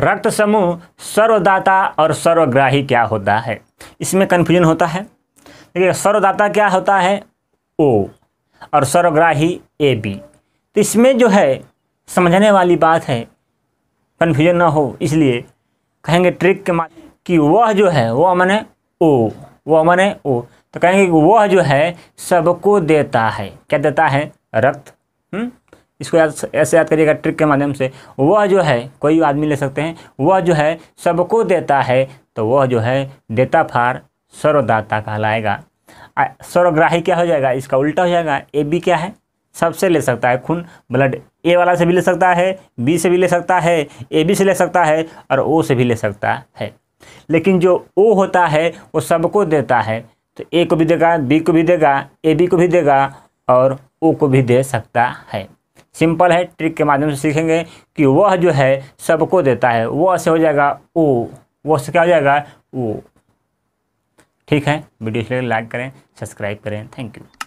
रक्त समूह सर्वदाता और सर्वग्राही क्या होता है इसमें कन्फ्यूजन होता है देखिए सर्वदाता क्या होता है ओ और सर्वग्राही ए बी तो इसमें जो है समझने वाली बात है कन्फ्यूजन ना हो इसलिए कहेंगे ट्रिक के माध्यम कि वह जो है वह मैंने ओ वह मैंने ओ तो कहेंगे कि वह जो है सबको देता है क्या देता है रक्त हुँ? हम्म? इसको याद ऐसे याद करिएगा ट्रिक के माध्यम से वह जो है कोई आदमी ले सकते हैं वह जो है सबको देता है तो वह जो है देता फार सर्वदाता कहलाएगा सर्वग्राही क्या हो जाएगा इसका उल्टा हो जाएगा ए बी क्या है सबसे ले सकता है खून ब्लड ए वाला से भी ले सकता है बी से भी ले सकता है ए बी से ले सकता है और ओ से भी ले सकता है लेकिन जो ओ होता है वो सबको देता है तो ए को भी देगा बी को भी देगा ए बी को भी देगा और ओ को भी दे सकता है सिंपल है ट्रिक के माध्यम से सीखेंगे कि वह जो है सबको देता है वह से हो जाएगा ओ वह से क्या हो जाएगा ओ ठीक है वीडियो लाइक करें सब्सक्राइब करें थैंक यू